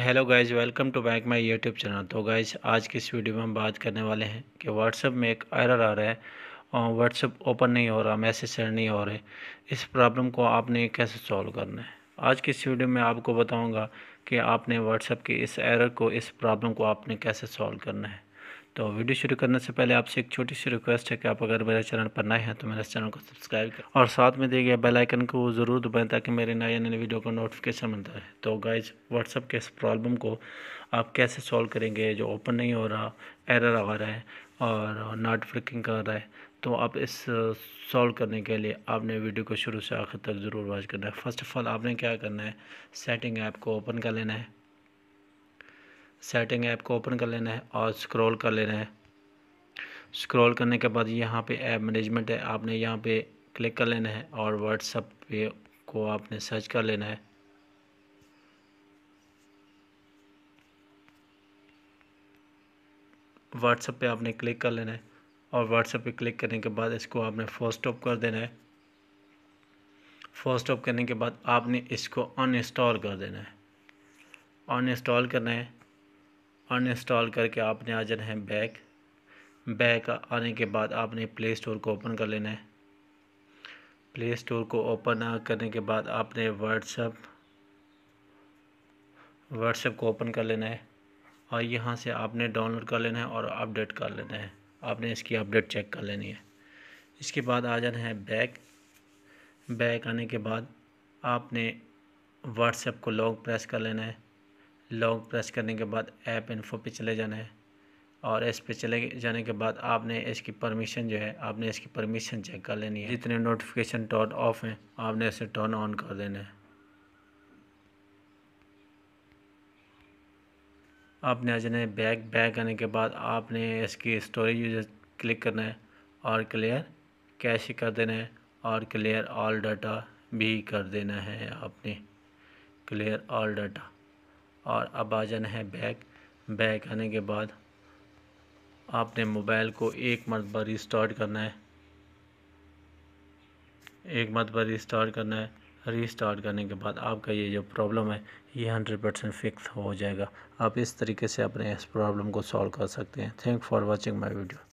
hello guys welcome to back my YouTube channel तो guys आज की इस वीडियो में हम बात करने वाले हैं कि व्हाट्सअप में एक एरर आ रहा है और व्हाट्सअप ओपन नहीं हो रहा मैसेज सेंड नहीं हो रहे इस प्रॉब्लम को आपने कैसे सॉल्व करना है आज की इस वीडियो में आपको बताऊंगा कि आपने व्हाट्सअप के इस एरर को इस प्रॉब्लम को आपने कैसे सॉल्व करना है तो वीडियो शुरू करने से पहले आपसे एक छोटी सी रिक्वेस्ट है कि आप अगर मेरे चैनल पर नए हैं तो मेरे चैनल को सब्सक्राइब करें और साथ में दिए गए बेल आइकन को ज़रूर दबाएं ताकि मेरे नए नए वीडियो का नोटिफिकेशन मिलता है तो गाइज व्हाट्सअप के इस प्रॉब्लम को आप कैसे सॉल्व करेंगे जो ओपन नहीं हो रहा एरर आ रहा है और नॉट वर्किंग कर रहा है तो आप इस सॉल्व करने के लिए आपने वीडियो को शुरू से आखिर तक ज़रूर वॉच करना है फ़र्स्ट ऑफ़ ऑल आपने क्या करना है सेटिंग ऐप को ओपन कर लेना है सेटिंग ऐप को ओपन कर लेना है और स्क्रॉल कर लेना है स्क्रॉल करने के बाद यहाँ पे ऐप मैनेजमेंट है आपने यहाँ पे क्लिक कर लेना है और व्हाट्सअप पे को आपने सर्च कर लेना है व्हाट्सअप पे आपने क्लिक कर लेना है और व्हाट्सअप पे क्लिक करने के बाद इसको आपने फर्स्ट स्टॉप कर देना है फोस्ट स्टॉप करने के बाद आपने इसको अनइंस्टॉल कर देना है अनइंस्टॉल करना है अनइंस्टॉल करके आपने आ जाना है बैक बैक आने के बाद आपने प्ले स्टोर को ओपन कर लेना है प्ले स्टोर को ओपन करने के बाद आपने व्हाट्सअप व्हाट्सएप को ओपन कर लेना है और यहाँ से आपने डाउनलोड कर लेना है और अपडेट कर लेना है आपने इसकी अपडेट चेक कर लेनी है इसके बाद आ जाना है बैक बैक आने के बाद आपने व्हाट्सएप को लॉन्ग प्रेस कर लेना है लॉन्ग प्रेस करने के बाद ऐप इन्फो पे चले जाना है और इस पे चले जाने के बाद आपने इसकी परमिशन जो है आपने इसकी परमिशन चेक कर लेनी है जितने नोटिफिकेशन टॉन ऑफ हैं आपने इसे टर्न ऑन कर देना है आपने आ जाना है बैक बैक आने के बाद आपने इसकी स्टोरेज यूजर क्लिक करना है और क्लियर कैश कर देना है और क्लियर ऑल डाटा भी कर देना है आपने क्लियर ऑल डाटा और अब आ जाना है बैक बैक आने के बाद आपने मोबाइल को एक मरतबा रिस्टार्ट करना है एक मरतबा रिस्टार्ट करना है रिस्टार्ट करने के बाद आपका ये जो प्रॉब्लम है ये हंड्रेड परसेंट फिक्स हो जाएगा आप इस तरीके से अपने इस प्रॉब्लम को सॉल्व कर सकते हैं thank for watching my video